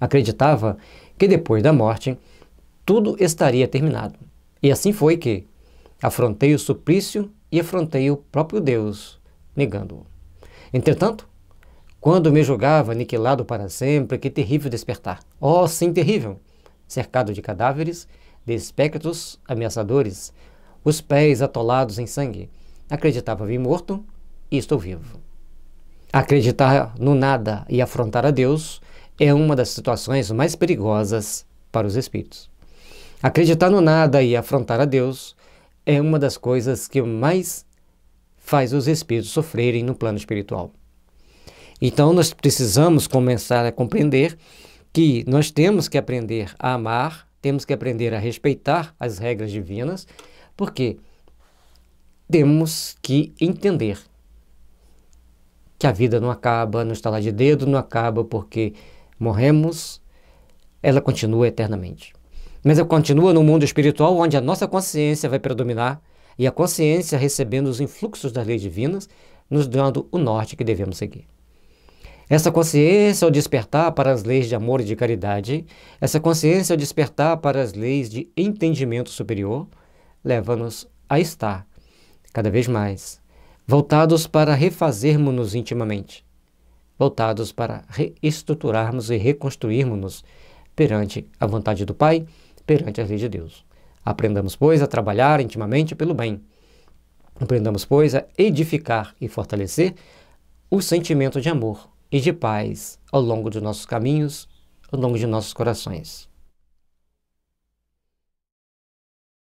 Acreditava que depois da morte tudo estaria terminado. E assim foi que afrontei o suplício e afrontei o próprio Deus, negando-o. Entretanto, quando me julgava aniquilado para sempre, que terrível despertar! Oh, sim, terrível! Cercado de cadáveres, de espectros ameaçadores, os pés atolados em sangue. Acreditava vir morto e estou vivo. Acreditar no nada e afrontar a Deus é uma das situações mais perigosas para os espíritos. Acreditar no nada e afrontar a Deus é uma das coisas que mais faz os espíritos sofrerem no plano espiritual. Então nós precisamos começar a compreender que nós temos que aprender a amar, temos que aprender a respeitar as regras divinas, porque temos que entender que a vida não acaba, não está lá de dedo, não acaba porque morremos, ela continua eternamente. Mas ela continua no mundo espiritual, onde a nossa consciência vai predominar e a consciência, recebendo os influxos das leis divinas, nos dando o norte que devemos seguir. Essa consciência, ao despertar para as leis de amor e de caridade, essa consciência, ao despertar para as leis de entendimento superior, leva-nos a estar, cada vez mais, voltados para refazermos-nos intimamente, voltados para reestruturarmos e reconstruirmos-nos perante a vontade do Pai, perante a lei de Deus. Aprendamos, pois, a trabalhar intimamente pelo bem. Aprendamos, pois, a edificar e fortalecer o sentimento de amor e de paz ao longo de nossos caminhos, ao longo de nossos corações.